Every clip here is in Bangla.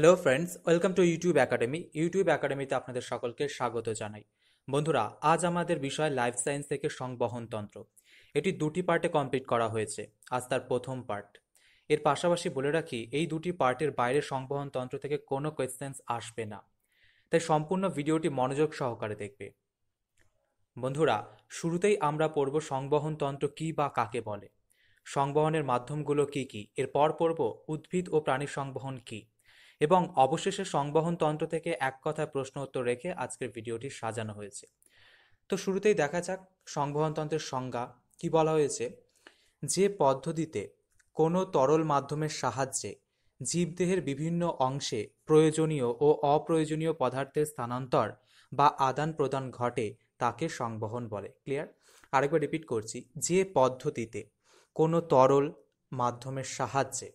hello friends welcome to YouTube academy YouTube একাডেমিতে আপনাদের সকলকে স্বাগত জানাই বন্ধুরা আজ আমাদের বিষয় লাইফ সায়েন্স থেকে সংবহনতন্ত্র এটি দুটি পার্টে কমপ্লিট করা হয়েছে আজ তার প্রথম পার্ট এর পাশাপাশি বলে রাখি এই দুটি পার্টের বাইরে সংবহনতন্ত্র থেকে কোনো কোয়েশ্চেন্স আসবে না তাই সম্পূর্ণ ভিডিওটি মনোযোগ সহকারে দেখবে বন্ধুরা শুরুতেই আমরা পড়ব সংবহনতন্ত্র কী বা কাকে বলে সংবহনের মাধ্যমগুলো কি কি এরপর পড়ব উদ্ভিদ ও প্রাণী সংবহন কী এবং অবশেষে সংবহন তন্ত্র থেকে এক কথায় প্রশ্ন উত্তর রেখে আজকের ভিডিওটি সাজানো হয়েছে তো শুরুতেই দেখা যাক সংবহন তন্ত্রের সংজ্ঞা কি বলা হয়েছে যে পদ্ধতিতে কোনো তরল মাধ্যমের সাহায্যে জীবদেহের বিভিন্ন অংশে প্রয়োজনীয় ও অপ্রয়োজনীয় পদার্থের স্থানান্তর বা আদান প্রদান ঘটে তাকে সংবহন বলে ক্লিয়ার আরেকবার রিপিট করছি যে পদ্ধতিতে কোনো তরল মাধ্যমের সাহায্যে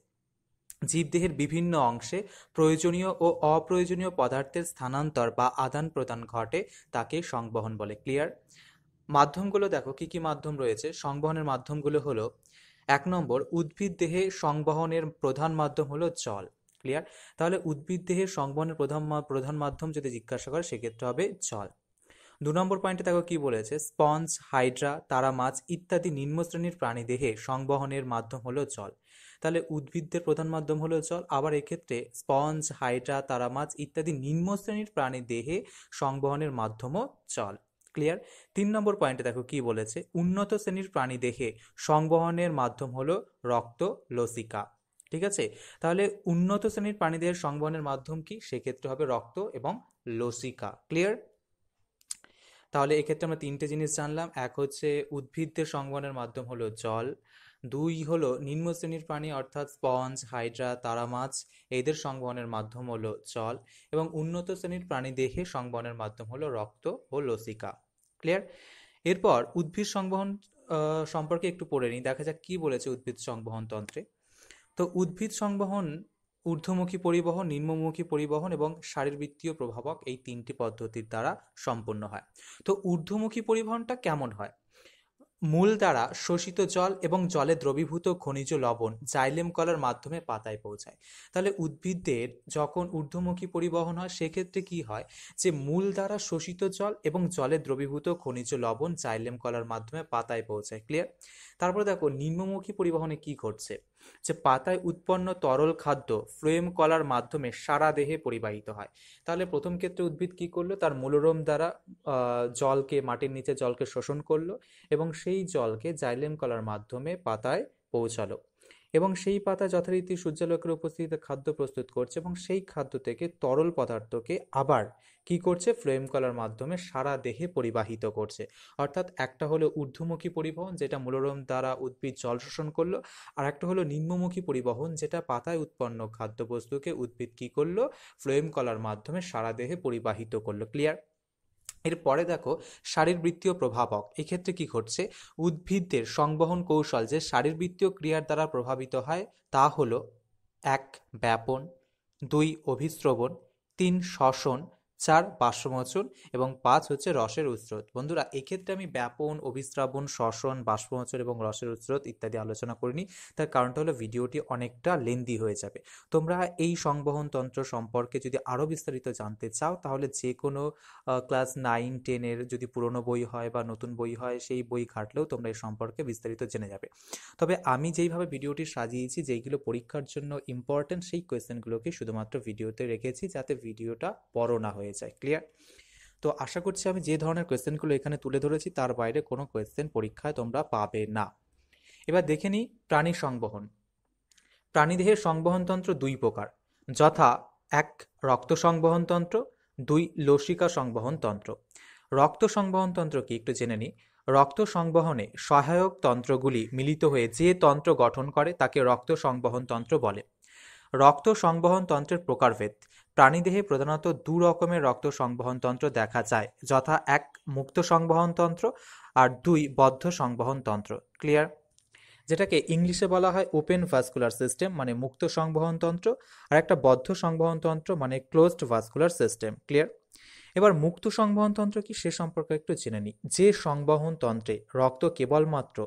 জীবদেহের বিভিন্ন অংশে প্রয়োজনীয় ও অপ্রয়োজনীয় পদার্থের স্থানান্তর বা আদান প্রদান ঘটে তাকে সংবহন বলে ক্লিয়ার মাধ্যমগুলো দেখো কি কি মাধ্যম রয়েছে সংবহনের মাধ্যমগুলো হলো এক নম্বর উদ্ভিদ দেহে সংবহনের প্রধান মাধ্যম হলো জল ক্লিয়ার তাহলে উদ্ভিদ দেহে সংবহনের প্রধান প্রধান মাধ্যম যদি জিজ্ঞাসা করে সেক্ষেত্রে হবে জল দু নম্বর পয়েন্টে দেখো কি বলেছে স্পঞ্জ হাইড্রা তারা মাছ ইত্যাদি নিম্ন শ্রেণীর প্রাণী দেহে সংবহনের মাধ্যম হলো জল তাহলে উদ্ভিদদের প্রধান মাধ্যম হলো জল আবার এক্ষেত্রে স্পঞ্জ হাইড্রা তারা মাছ ইত্যাদি নিম্ন শ্রেণীর প্রাণী দেহে সংবহনের মাধ্যমও জল ক্লিয়ার তিন নম্বর পয়েন্টে দেখো কি বলেছে উন্নত শ্রেণীর প্রাণী দেহে সংবহনের মাধ্যম হলো রক্ত লসিকা ঠিক আছে তাহলে উন্নত শ্রেণীর প্রাণীদের সংবহনের মাধ্যম কি সেক্ষেত্রে হবে রক্ত এবং লসিকা ক্লিয়ার তাহলে এক্ষেত্রে আমরা তিনটে জিনিস জানলাম এক হচ্ছে উদ্ভিদদের সংবহনের মাধ্যম হলো জল দুই হলো নিম্ন শ্রেণীর প্রাণী অর্থাৎ স্পঞ্জ হাইড্রা তারা মাছ এদের সংবহনের মাধ্যম হলো জল এবং উন্নত শ্রেণীর প্রাণী দেহে সংবহনের মাধ্যম হলো রক্ত ও লসিকা ক্লিয়ার এরপর উদ্ভিদ সংবহন সম্পর্কে একটু পড়ে নিই দেখা যাক কী বলেছে উদ্ভিদ সংবহন তন্ত্রে তো উদ্ভিদ সংবহন ঊর্ধ্বমুখী পরিবহন নিম্নমুখী পরিবহন এবং শারীরবৃত্তীয় প্রভাবক এই তিনটি পদ্ধতির দ্বারা সম্পন্ন হয় তো ঊর্ধ্বমুখী পরিবহনটা কেমন হয় মূল দ্বারা শোষিত জল এবং জলে দ্রবীভূত খনিজ লবণ জাইলেম কলার মাধ্যমে পাতায় পৌঁছায় তাহলে উদ্ভিদের যখন ঊর্ধ্বমুখী পরিবহন হয় সেক্ষেত্রে কি হয় যে মূল দ্বারা শোষিত জল এবং জলে দ্রবীভূত খনিজ লবণ জাইলেম কলার মাধ্যমে পাতায় পৌঁছায় ক্লিয়ার তারপরে দেখো নিম্নমুখী পরিবহনে কি ঘটছে যে পাতায় উৎপন্ন তরল খাদ্য ফ্লোয়েম কলার মাধ্যমে সারা দেহে পরিবাহিত হয় তাহলে প্রথম ক্ষেত্রে উদ্ভিদ কি করলো তার মূলরোম দ্বারা জলকে মাটির নিচে জলকে শোষণ করলো এবং সেই জলকে জাইলেম কলার মাধ্যমে পাতায় পৌঁছালো এবং সেই পাতা যথারীতি সূর্যালোকের উপস্থিতিতে খাদ্য প্রস্তুত করছে এবং সেই খাদ্য থেকে তরল পদার্থকে আবার কি করছে ফ্লোয়েম কলার মাধ্যমে সারা দেহে পরিবাহিত করছে অর্থাৎ একটা হলো ঊর্ধ্বমুখী পরিবহন যেটা মূলরম দ্বারা উদ্ভিদ জল শোষণ করলো আর একটা হলো নিম্নমুখী পরিবহন যেটা পাতায় উৎপন্ন খাদ্যবস্তুকে উদ্ভিদ কি করলো ফ্লোয়েম কলার মাধ্যমে সারা দেহে পরিবাহিত করলো ক্লিয়ার এরপরে দেখো শারীরবৃত্তীয় প্রভাবক এক্ষেত্রে কি ঘটছে উদ্ভিদদের সংবহন কৌশল যে শারীরবৃত্তীয় ক্রিয়ার দ্বারা প্রভাবিত হয় তা হলো এক ব্যাপন দুই অভিস্রবণ তিন শ্বসন চার বাষ্পমোচন এবং পাঁচ হচ্ছে রসের উৎস্রোত বন্ধুরা এক্ষেত্রে আমি ব্যাপন অভিশ্রাবণ শ্বসন বাষ্পমোচন এবং রসের উৎস্রোত ইত্যাদি আলোচনা করিনি তার কারণটা হলো ভিডিওটি অনেকটা লেন্দি হয়ে যাবে তোমরা এই সংবহন তন্ত্র সম্পর্কে যদি আরও বিস্তারিত জানতে চাও তাহলে যে কোনো ক্লাস নাইন টেনের যদি পুরনো বই হয় বা নতুন বই হয় সেই বই ঘাটলেও তোমরা এই সম্পর্কে বিস্তারিত জেনে যাবে তবে আমি যেইভাবে ভিডিওটি সাজিয়েছি যেইগুলো পরীক্ষার জন্য ইম্পর্টেন্ট সেই কোয়েশ্চেনগুলোকে শুধুমাত্র ভিডিওতে রেখেছি যাতে ভিডিওটা বড় না হয়ে হয়ে যায় ক্লিয়ার তো আশা করছি আমি যে ধরনের কোয়েশ্চেনগুলো এখানে তুলে ধরেছি তার বাইরে কোনো কোয়েশ্চেন পরীক্ষায় তোমরা পাবে না এবার দেখে নিই প্রাণী সংবহন প্রাণীদেহের সংবহনতন্ত্র দুই প্রকার যথা এক রক্ত সংবহনতন্ত্র দুই লসিকা সংবহনতন্ত্র রক্ত সংবহনতন্ত্র কি একটু জেনে নিই রক্ত সংবহনে সহায়ক তন্ত্রগুলি মিলিত হয়ে যে তন্ত্র গঠন করে তাকে রক্ত সংবহনতন্ত্র বলে রক্ত সংবহনতন্ত্রের প্রকারভেদ প্রাণীদেহে প্রধানত দু রকমের রক্ত সংবহনতন্ত্র দেখা যায় যথা এক মুক্ত সংবহনতন্ত্র আর দুই বদ্ধ সংবহনতন্ত্র ক্লিয়ার যেটাকে ইংলিশে বলা হয় ওপেন ভাস্কুলার সিস্টেম মানে মুক্ত সংবহনতন্ত্র আর একটা বদ্ধ সংবহনতন্ত্র মানে ক্লোজড ভাস্কুলার সিস্টেম ক্লিয়ার এবার মুক্ত সংবহনতন্ত্র কি সে সম্পর্কে একটু জেনে নিই যে সংবহনতন্ত্রে রক্ত কেবলমাত্র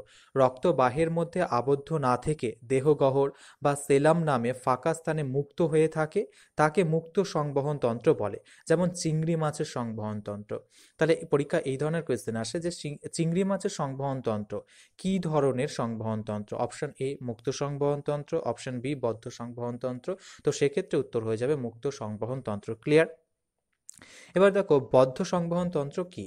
রক্ত বাহের মধ্যে আবদ্ধ না থেকে দেহগহর বা সেলাম নামে ফাঁকা স্থানে মুক্ত হয়ে থাকে তাকে মুক্ত সংবহনতন্ত্র বলে যেমন চিংড়ি মাছের সংবহনতন্ত্র তাহলে পরীক্ষা এই ধরনের কোয়েশ্চেন আসে যে চিংড়ি মাছের সংবহনতন্ত্র কি ধরনের সংবহনতন্ত্র অপশন এ মুক্ত সংবহনতন্ত্র অপশন বি বদ্ধ সংবহনতন্ত্র তো সেক্ষেত্রে উত্তর হয়ে যাবে মুক্ত সংবহন তন্ত্র ক্লিয়ার এবার দেখো বদ্ধ সংবহন তন্ত্র কি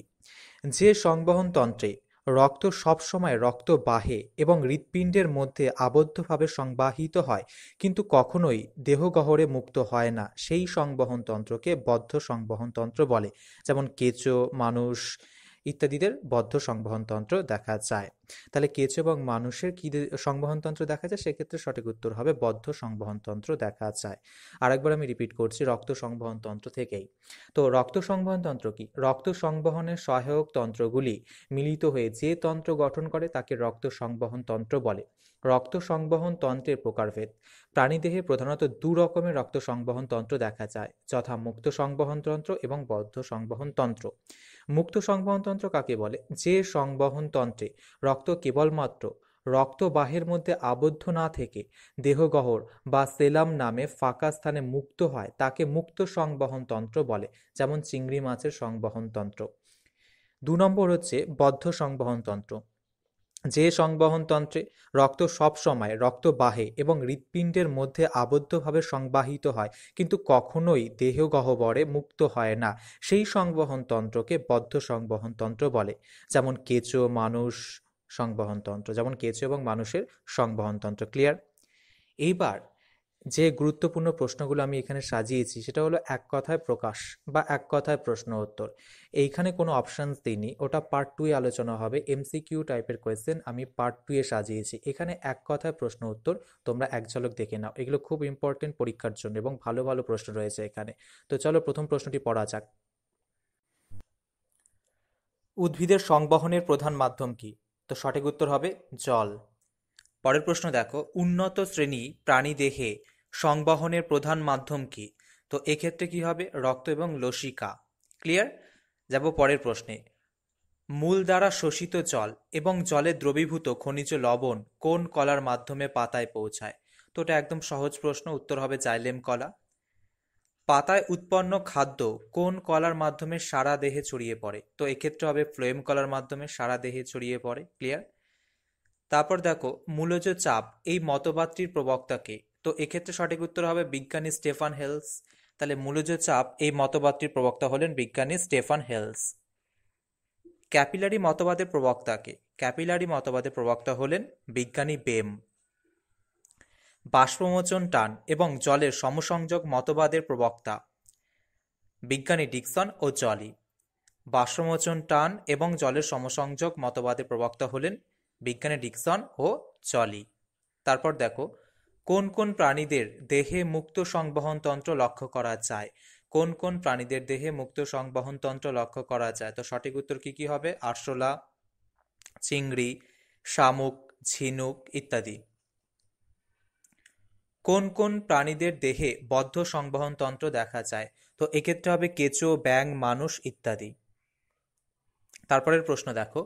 যে সংবহন তন্ত্রে রক্ত সবসময় রক্ত বাহে এবং হৃৎপিণ্ডের মধ্যে আবদ্ধভাবে সংবাহিত হয় কিন্তু কখনোই দেহগহরে মুক্ত হয় না সেই সংবহন তন্ত্রকে বদ্ধ সংবহন তন্ত্র বলে যেমন কেঁচো মানুষ ইত্যাদিদের বদ্ধ সংবহন তন্ত্র দেখা যায় তাহলে কেচ এবং মানুষের কি সংবহনতন্ত্র দেখা যায় সেক্ষেত্রে সঠিক উত্তর হবে বদ্ধ সংবহনতন্ত্র দেখা যায় আরেকবার আমি রিপিট করছি রক্ত সংবহনতন্ত্র থেকেই তো রক্ত সংবহনতন্ত্র কি রক্ত সংবহনের সহায়ক তন্ত্রগুলি মিলিত হয়ে যে তন্ত্র গঠন করে তাকে রক্ত সংবহনতন্ত্র বলে রক্ত সংবহন তন্ত্রের প্রকারভেদ প্রাণীদেহে প্রধানত দু রকমের রক্ত সংবহন তন্ত্র দেখা যায় যথা মুক্ত সংবহন তন্ত্র এবং বদ্ধ সংবহন তন্ত্র মুক্ত সংবহন তন্ত্র কাকে বলে যে সংবহন তন্ত্রে রক্ত রক্ত কেবলমাত্র রক্তবাহের মধ্যে আবদ্ধ না থেকে দেহগহর বা সেলাম নামে ফাঁকা স্থানে মুক্ত হয় তাকে মুক্ত সংবহনতন্ত্র বলে যেমন চিংড়ি মাছের সংবহনতন্ত্র দু নম্বর হচ্ছে বদ্ধ সংবহনতন্ত্র যে সংবহনতন্ত্রে রক্ত সবসময় বাহে এবং হৃৎপিণ্ডের মধ্যে আবদ্ধভাবে সংবাহিত হয় কিন্তু কখনোই দেহগহ্বরে মুক্ত হয় না সেই সংবহনতন্ত্রকে বদ্ধ সংবহনতন্ত্র বলে যেমন কেঁচো মানুষ সংবহনতন্ত্র যেমন কেঁচো এবং মানুষের সংবহনতন্ত্র ক্লিয়ার এইবার যে গুরুত্বপূর্ণ প্রশ্নগুলো আমি এখানে সাজিয়েছি সেটা হলো এক কথায় প্রকাশ বা এক কথায় প্রশ্ন উত্তর এইখানে কোনো অপশান দিইনি ওটা পার্ট টুয়ে আলোচনা হবে এমসিকিউ টাইপের কোয়েশ্চেন আমি পার্ট টুয়ে সাজিয়েছি এখানে এক কথায় প্রশ্ন উত্তর তোমরা এক ঝলক দেখে নাও এগুলো খুব ইম্পর্টেন্ট পরীক্ষার জন্য এবং ভালো ভালো প্রশ্ন রয়েছে এখানে তো চলো প্রথম প্রশ্নটি পড়া যাক উদ্ভিদের সংবহনের প্রধান মাধ্যম কী তো সঠিক উত্তর হবে জল পরের প্রশ্ন দেখো উন্নত শ্রেণী প্রাণী দেহে সংবহনের প্রধান মাধ্যম কি তো এক্ষেত্রে কি হবে রক্ত এবং লসিকা ক্লিয়ার যাব পরের প্রশ্নে মূল দ্বারা শোষিত জল এবং জলে দ্রবীভূত খনিজ লবণ কোন কলার মাধ্যমে পাতায় পৌঁছায় তো ওটা একদম সহজ প্রশ্ন উত্তর হবে জাইলেম কলা পাতায় উৎপন্ন খাদ্য কোন কলার মাধ্যমে সারা দেহে ছড়িয়ে পড়ে তো এক্ষেত্রে হবে ফ্লোয়েম কলার মাধ্যমে সারা দেহে ছড়িয়ে পড়ে ক্লিয়ার তারপর দেখো মূলজ চাপ এই মতবাদটির প্রবক্তাকে তো এক্ষেত্রে সঠিক উত্তর হবে বিজ্ঞানী স্টেফান হেলস তাহলে মূলজ চাপ এই মতবাদটির প্রবক্তা হলেন বিজ্ঞানী স্টেফান হেলস ক্যাপিলারি মতবাদের প্রবক্তাকে ক্যাপিলারি মতবাদের প্রবক্তা হলেন বিজ্ঞানী বেম বাষ্পমোচন টান এবং জলের সমসংযোগ মতবাদের প্রবক্তা বিজ্ঞানী ডিকসন ও জলি বাষ্পমোচন টান এবং জলের সমসংযোগ মতবাদের প্রবক্তা হলেন বিজ্ঞানী ডিকসন ও জলি তারপর দেখো কোন কোন প্রাণীদের দেহে মুক্ত সংবহনতন্ত্র লক্ষ্য করা যায় কোন কোন প্রাণীদের দেহে মুক্ত সংবহনতন্ত্র লক্ষ্য করা যায় তো সঠিক উত্তর কি কি হবে আরশোলা চিংড়ি শামুক ঝিনুক ইত্যাদি কোন কোন প্রাণীদের দেহে বদ্ধ সংবহন তন্ত্র দেখা যায় তো এক্ষেত্রে হবে কেঁচো ব্যাং মানুষ ইত্যাদি তারপরের প্রশ্ন দেখো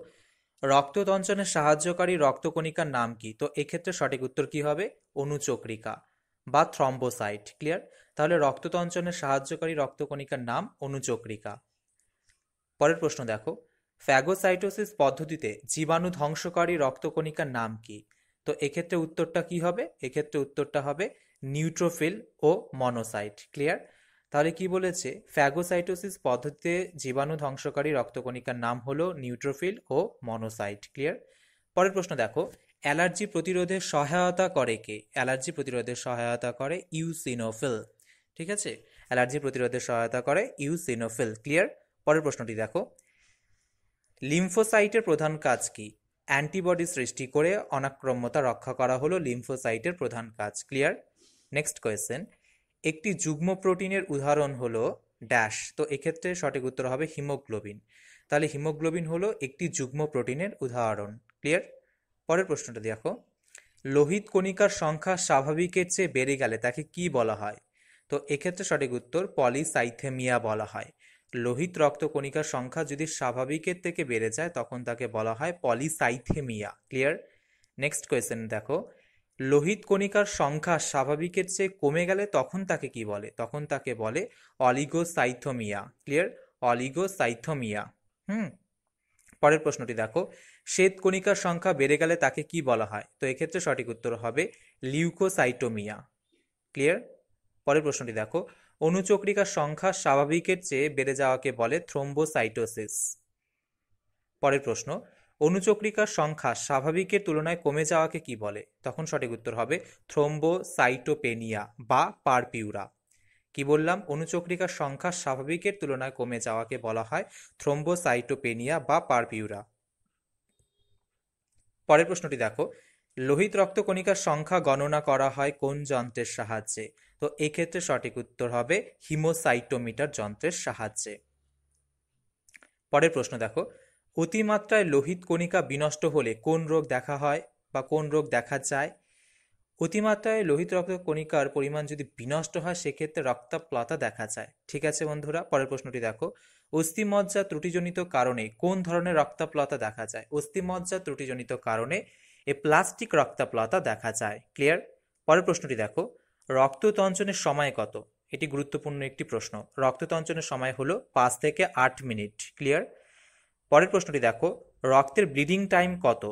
রক্ততঞ্চনে সাহায্যকারী রক্তকণিকার নাম কি তো এক্ষেত্রে সঠিক উত্তর কি হবে অনুচক্রিকা বা থ্রম্বোসাইট ক্লিয়ার তাহলে রক্ততঞ্চনে সাহায্যকারী রক্তকণিকার নাম অনুচক্রিকা পরের প্রশ্ন দেখো ফ্যাগোসাইটোসিস পদ্ধতিতে জীবাণু ধ্বংসকারী রক্তকণিকার নাম কি তো এক্ষেত্রে উত্তরটা কি হবে এক্ষেত্রে উত্তরটা হবে নিউট্রোফিল ও মনোসাইট ক্লিয়ার তাহলে কি বলেছে ফ্যাগোসাইটোসিস পদ্ধতিতে জীবাণু ধ্বংসকারী রক্তকণিকার নাম হলো নিউট্রোফিল ও মনোসাইট ক্লিয়ার পরের প্রশ্ন দেখো অ্যালার্জি প্রতিরোধে সহায়তা করে কে অ্যালার্জি প্রতিরোধে সহায়তা করে ইউসিনোফিল ঠিক আছে অ্যালার্জি প্রতিরোধে সহায়তা করে ইউসিনোফিল ক্লিয়ার পরের প্রশ্নটি দেখো লিম্ফোসাইটের প্রধান কাজ কি অ্যান্টিবডি সৃষ্টি করে অনাক্রম্যতা রক্ষা করা হলো লিম্ফোসাইটের প্রধান কাজ ক্লিয়ার নেক্সট কোয়েশ্চেন একটি যুগ্ম প্রোটিনের উদাহরণ হলো ড্যাশ তো এক্ষেত্রে সঠিক উত্তর হবে হিমোগ্লোবিন তাহলে হিমোগ্লোবিন হলো একটি যুগ্ম প্রোটিনের উদাহরণ ক্লিয়ার পরের প্রশ্নটা দেখো লোহিত কণিকার সংখ্যা স্বাভাবিকের চেয়ে বেড়ে গেলে তাকে কি বলা হয় তো এক্ষেত্রে সঠিক উত্তর পলিসাইথেমিয়া বলা হয় লোহিত রক্তকণিকার সংখ্যা যদি স্বাভাবিকের থেকে বেড়ে যায় তখন তাকে বলা হয় পলিসাইথেমিয়া ক্লিয়ার নেক্সট কোয়েশ্চেন দেখো লোহিত কণিকার সংখ্যা স্বাভাবিকের চেয়ে কমে গেলে তখন তাকে কি বলে তখন তাকে বলে অলিগোসাইথোমিয়া ক্লিয়ার অলিগোসাইথোমিয়া হুম পরের প্রশ্নটি দেখো শ্বেত কণিকার সংখ্যা বেড়ে গেলে তাকে কি বলা হয় তো এক্ষেত্রে সঠিক উত্তর হবে লিউকোসাইটোমিয়া ক্লিয়ার পরের প্রশ্নটি দেখো অনুচক্রিকার সংখ্যা স্বাভাবিকের চেয়ে বেড়ে যাওয়াকে বলে থ্রোম্বোসাইটোসিস পরের প্রশ্ন অনুচক্রিকার সংখ্যা স্বাভাবিকের তুলনায় কমে যাওয়াকে কি বলে তখন সঠিক উত্তর হবে থ্রোম্বোসাইটোপেনিয়া বা পারপিউরা কি বললাম অনুচক্রিকার সংখ্যা স্বাভাবিকের তুলনায় কমে যাওয়াকে বলা হয় থ্রোম্বোসাইটোপেনিয়া বা পারপিউরা পরের প্রশ্নটি দেখো লোহিত রক্তকণিকার সংখ্যা গণনা করা হয় কোন যন্ত্রের সাহায্যে তো এক্ষেত্রে সঠিক উত্তর হবে হিমোসাইটোমিটার যন্ত্রের সাহায্যে পরের প্রশ্ন দেখো অতিমাত্রায় লোহিত কণিকা বিনষ্ট হলে কোন রোগ দেখা হয় বা কোন রোগ দেখা যায় অতিমাত্রায় লোহিত রক্ত কণিকার পরিমাণ যদি বিনষ্ট হয় সেক্ষেত্রে রক্তাপ্লতা দেখা যায় ঠিক আছে বন্ধুরা পরের প্রশ্নটি দেখো অস্থিমজ্জা ত্রুটিজনিত কারণে কোন ধরনের রক্তাপ্লতা দেখা যায় অস্থিমজ্জা ত্রুটিজনিত কারণে এ প্লাস্টিক রক্তাপ্লতা দেখা যায় ক্লিয়ার পরের প্রশ্নটি দেখো রক্ততঞ্চনের সময় কত এটি গুরুত্বপূর্ণ একটি প্রশ্ন রক্ততঞ্চনের সময় হলো পাঁচ থেকে আট মিনিট ক্লিয়ার পরের প্রশ্নটি দেখো রক্তের ব্লিডিং টাইম কত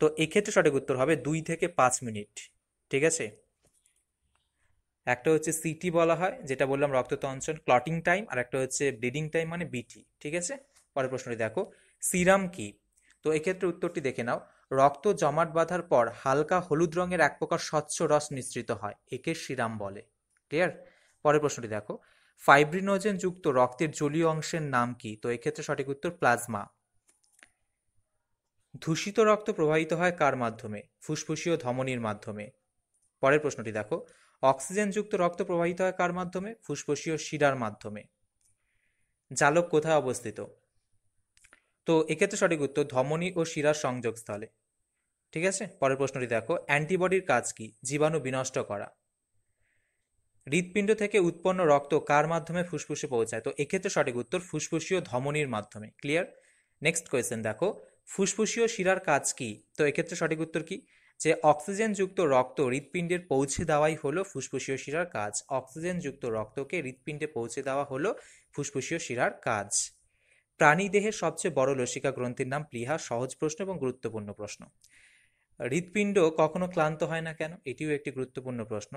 তো এক্ষেত্রে সঠিক উত্তর হবে দুই থেকে পাঁচ মিনিট ঠিক আছে একটা হচ্ছে সিটি বলা হয় যেটা বললাম রক্ততঞ্চন ক্লটিং টাইম আর একটা হচ্ছে ব্লিডিং টাইম মানে বিটি ঠিক আছে পরের প্রশ্নটি দেখো সিরাম কি তো এক্ষেত্রে উত্তরটি দেখে নাও রক্ত জমাট বাঁধার পর হালকা হলুদ রঙের এক প্রকার স্বচ্ছ রস মিশ্রিত হয় একে শিরাম বলে ক্লিয়ার পরের প্রশ্নটি দেখো ফাইব্রিনোজেন যুক্ত রক্তের জলীয় অংশের নাম কি তো এক্ষেত্রে সঠিক উত্তর প্লাজমা দূষিত রক্ত প্রবাহিত হয় কার মাধ্যমে ফুসফুসীয় ধমনির মাধ্যমে পরের প্রশ্নটি দেখো অক্সিজেনযুক্ত রক্ত প্রবাহিত হয় কার মাধ্যমে ফুসফুসীয় শিরার মাধ্যমে জালক কোথায় অবস্থিত তো এক্ষেত্রে সঠিক উত্তর ধমনী ও শিরার সংযোগস্থলে ঠিক আছে পরের প্রশ্নটি দেখো অ্যান্টিবডির কাজ কি জীবাণু বিনষ্ট করা হৃৎপিণ্ড থেকে উৎপন্ন রক্ত কার মাধ্যমে ফুসফুসে পৌঁছায় তো এক্ষেত্রে সঠিক উত্তর ফুসফুসীয় ধমনির মাধ্যমে ক্লিয়ার নেক্সট কোয়েশ্চেন দেখো ফুসফুসীয় শিরার কাজ কি তো এক্ষেত্রে সঠিক উত্তর কি যে অক্সিজেনযুক্ত রক্ত হৃৎপিণ্ডের পৌঁছে দেওয়াই হলো ফুসফুসীয় শিরার কাজ অক্সিজেনযুক্ত রক্তকে হৃৎপিণ্ডে পৌঁছে দেওয়া হলো ফুসফুসীয় শিরার কাজ প্রাণী দেহের সবচেয়ে বড় লসিকা গ্রন্থির নাম প্লিহা সহজ প্রশ্ন এবং গুরুত্বপূর্ণ প্রশ্ন হৃৎপিণ্ড কখনো ক্লান্ত হয় না কেন এটিও একটি গুরুত্বপূর্ণ প্রশ্ন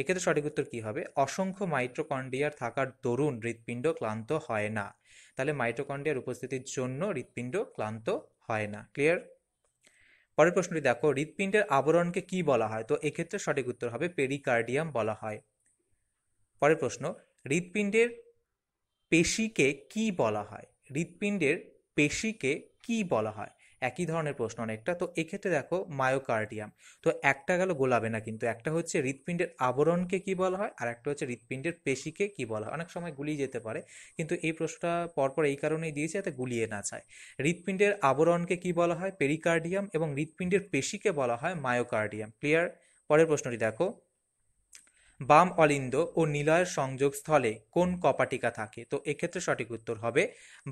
এক্ষেত্রে সঠিক উত্তর কী হবে অসংখ্য মাইট্রোকন্ডিয়ার থাকার দরুন হৃৎপিণ্ড ক্লান্ত হয় না তাহলে মাইট্রোকন্ডিয়ার উপস্থিতির জন্য হৃৎপিণ্ড ক্লান্ত হয় না ক্লিয়ার পরের প্রশ্নটি দেখো হৃৎপিণ্ডের আবরণকে কি বলা হয় তো এক্ষেত্রে সঠিক উত্তর হবে পেরিকার্ডিয়াম বলা হয় পরের প্রশ্ন হৃৎপিণ্ডের পেশিকে কি বলা হয় হৃৎপিণ্ডের পেশিকে কি বলা হয় একই ধরনের প্রশ্ন অনেকটা তো এক্ষেত্রে দেখো মায়োকার্ডিয়াম তো একটা গেল গোলাবে না কিন্তু একটা হচ্ছে হৃৎপিণ্ডের আবরণকে কি বলা হয় আর একটা হচ্ছে হৃৎপিণ্ডের পেশিকে কি বলা হয় অনেক সময় গুলিয়ে যেতে পারে কিন্তু এই প্রশ্নটা পরপর এই কারণেই দিয়েছে যাতে গুলিয়ে না চায় হৃৎপিণ্ডের আবরণকে কি বলা হয় পেরিকার্ডিয়াম এবং হৃৎপিণ্ডের পেশিকে বলা হয় মায়োকার্ডিয়াম ক্লিয়ার পরের প্রশ্নটি দেখো বাম অলিন্দ ও নিলয়ের সংযোগস্থলে কোন কপাটিকা থাকে তো এক্ষেত্রে সঠিক উত্তর হবে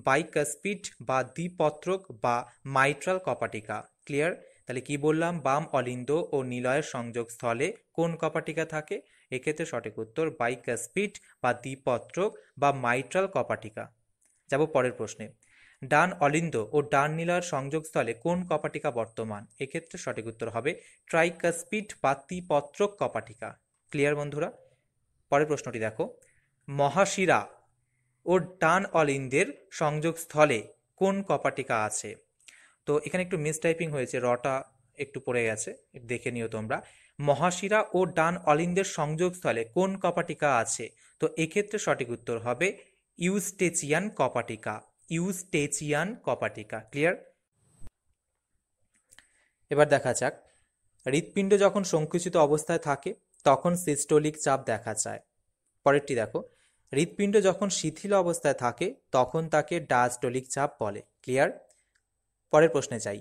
বাইকাসপিড বা দ্বিপত্রক বা মাইট্রাল কপাটিকা ক্লিয়ার তাহলে কি বললাম বাম অলিন্দ ও নিলয়ের সংযোগস্থলে কোন কপাটিকা থাকে এক্ষেত্রে সঠিক উত্তর বাইকাসপিড বা দ্বিপত্রক বা মাইট্রাল কপাটিকা যাব পরের প্রশ্নে ডান অলিন্দ ও ডান নীলার সংযোগস্থলে কোন কপাটিকা বর্তমান এক্ষেত্রে সঠিক উত্তর হবে ট্রাইকাসপিড বা তিপত্রক কপাটিকা ক্লিয়ার বন্ধুরা পরের প্রশ্নটি দেখো মহাশিরা ও টান অলিন্দের সংযোগস্থলে কোন কপাটিকা আছে তো এখানে একটু মিসটাইপিং হয়েছে রটা একটু পড়ে গেছে দেখে নিও তোমরা মহাশিরা ও ডান অলিন্দের সংযোগস্থলে কোন কপাটিকা আছে তো এক্ষেত্রে সঠিক উত্তর হবে ইউস্টেচিয়ান কপাটিকা ইউস্টেচিয়ান কপাটিকা ক্লিয়ার এবার দেখা যাক হৃৎপিণ্ড যখন সংকুচিত অবস্থায় থাকে তখন সিস্টোলিক চাপ দেখা যায় পরেরটি দেখো হৃৎপিণ্ড যখন শিথিল অবস্থায় থাকে তখন তাকে ডায়াস্টোলিক চাপ বলে ক্লিয়ার পরের প্রশ্নে যাই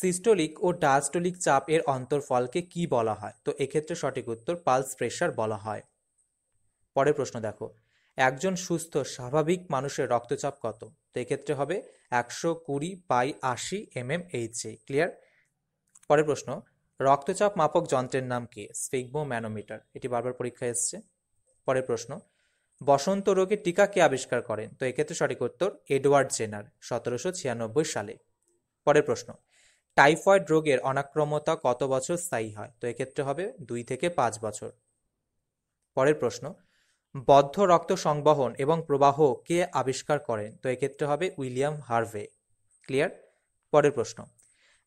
সিস্টোলিক ও ডায়াস্টোলিক চাপ এর অন্তরফলকে কি বলা হয় তো এক্ষেত্রে সঠিক উত্তর পালস প্রেশার বলা হয় পরের প্রশ্ন দেখো একজন সুস্থ স্বাভাবিক মানুষের রক্তচাপ কত তো এক্ষেত্রে হবে একশো কুড়ি বাই আশি এম এম এইচ ক্লিয়ার পরের প্রশ্ন রক্তচাপ মাপক যন্ত্রের নাম কি স্পিগমো ম্যানোমিটার এটি বারবার পরীক্ষা এসছে পরের প্রশ্ন বসন্ত রোগে টিকা কে আবিষ্কার করেন তো এক্ষেত্রে সঠিক উত্তর এডওয়ার্ড জেনার সতেরোশো ছিয়ানব্বই সালে পরের প্রশ্ন টাইফয়েড রোগের অনাক্রমতা কত বছর স্থায়ী হয় তো এক্ষেত্রে হবে দুই থেকে পাঁচ বছর পরের প্রশ্ন বদ্ধ রক্ত সংবহন এবং প্রবাহ কে আবিষ্কার করেন তো এক্ষেত্রে হবে উইলিয়াম হার্ভে ক্লিয়ার পরের প্রশ্ন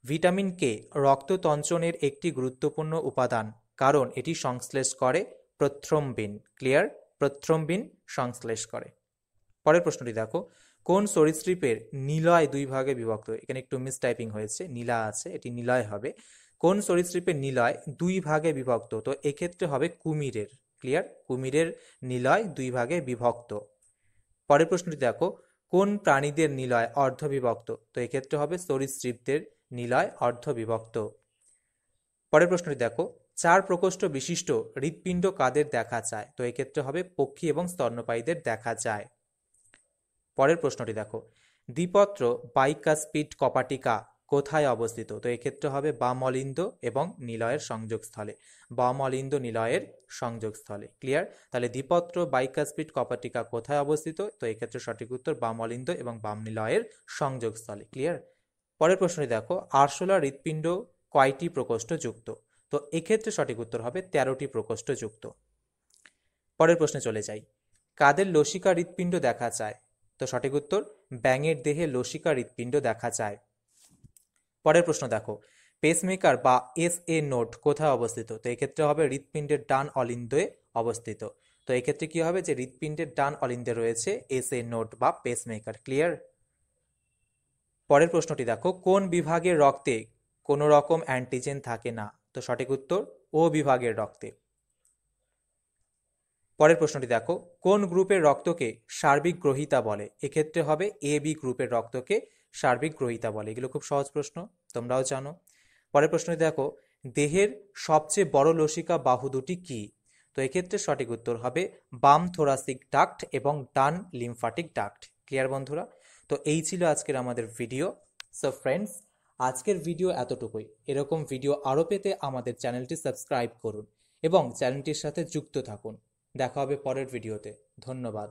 ভিটামিন কে রক্ততঞ্চনের একটি গুরুত্বপূর্ণ উপাদান কারণ এটি সংশ্লেষ করে প্রথ্রম্বিন ক্লিয়ার প্রথ্রম্বিন সংশ্লেষ করে পরের প্রশ্নটি দেখো কোন সরীসৃপের নীলয় দুই ভাগে বিভক্ত এখানে একটু মিস টাইপিং হয়েছে নীলা আছে এটি নীলয় হবে কোন সরীসৃপের নীলয় দুই ভাগে বিভক্ত তো এক্ষেত্রে হবে কুমিরের ক্লিয়ার কুমিরের নীলয় দুই ভাগে বিভক্ত পরের প্রশ্নটি দেখো কোন প্রাণীদের নীলয় অর্ধবিভক্ত তো এক্ষেত্রে হবে সরীসৃপদের নিলয় অর্ধবিভক্ত পরের প্রশ্নটি দেখো চার প্রকোষ্ঠ বিশিষ্ট হৃৎপিণ্ড কাদের দেখা যায় তো এক্ষেত্রে হবে পক্ষী এবং স্তন্যপায়ীদের দেখা যায় পরের প্রশ্নটি দেখো দ্বিপত্র স্পিড কপাটিকা কোথায় অবস্থিত তো এক্ষেত্রে হবে বামলিন্দ এবং নিলয়ের সংযোগস্থলে বামলিন্দ নিলয়ের সংযোগস্থলে ক্লিয়ার তাহলে দ্বিপত্র স্পিড কপাটিকা কোথায় অবস্থিত তো এক্ষেত্রে সঠিক উত্তর বামলিন্দ এবং বাম নিলয়ের সংযোগস্থলে ক্লিয়ার পরের প্রশ্নটি দেখো আরশোলা হৃৎপিণ্ড কয়টি প্রকোষ্ঠ যুক্ত তো এক্ষেত্রে সঠিক উত্তর হবে তেরোটি প্রকোষ্ঠ যুক্ত পরের প্রশ্নে চলে যাই কাদের লসিকা হৃৎপিণ্ড দেখা যায় তো সঠিক উত্তর ব্যাঙের দেহে লসিকা হৃৎপিণ্ড দেখা যায় পরের প্রশ্ন দেখো পেসমেকার বা এস এ নোট কোথায় অবস্থিত তো এক্ষেত্রে হবে হৃৎপিণ্ডের ডান অলিন্দে অবস্থিত তো এক্ষেত্রে কি হবে যে হৃৎপিণ্ডের ডান অলিন্দে রয়েছে এস এ নোট বা পেসমেকার ক্লিয়ার পরের প্রশ্নটি দেখো কোন বিভাগের রক্তে কোনো রকম অ্যান্টিজেন থাকে না তো সঠিক উত্তর ও বিভাগের রক্তে পরের প্রশ্নটি দেখো কোন গ্রুপের রক্তকে সার্বিক গ্রহিতা বলে এক্ষেত্রে হবে এ বি গ্রুপের রক্তকে সার্বিক গ্রহিতা বলে এগুলো খুব সহজ প্রশ্ন তোমরাও জানো পরের প্রশ্নটি দেখো দেহের সবচেয়ে বড় লসিকা বাহু দুটি কি তো এক্ষেত্রে সঠিক উত্তর হবে বাম থোরাসিক ডাক্ট এবং ডান লিম্ফাটিক ডাক্ট ক্লিয়ার বন্ধুরা তো এই ছিল আজকের আমাদের ভিডিও সো ফ্রেন্ডস আজকের ভিডিও এতটুকুই এরকম ভিডিও আরও পেতে আমাদের চ্যানেলটি সাবস্ক্রাইব করুন এবং চ্যানেলটির সাথে যুক্ত থাকুন দেখা হবে পরের ভিডিওতে ধন্যবাদ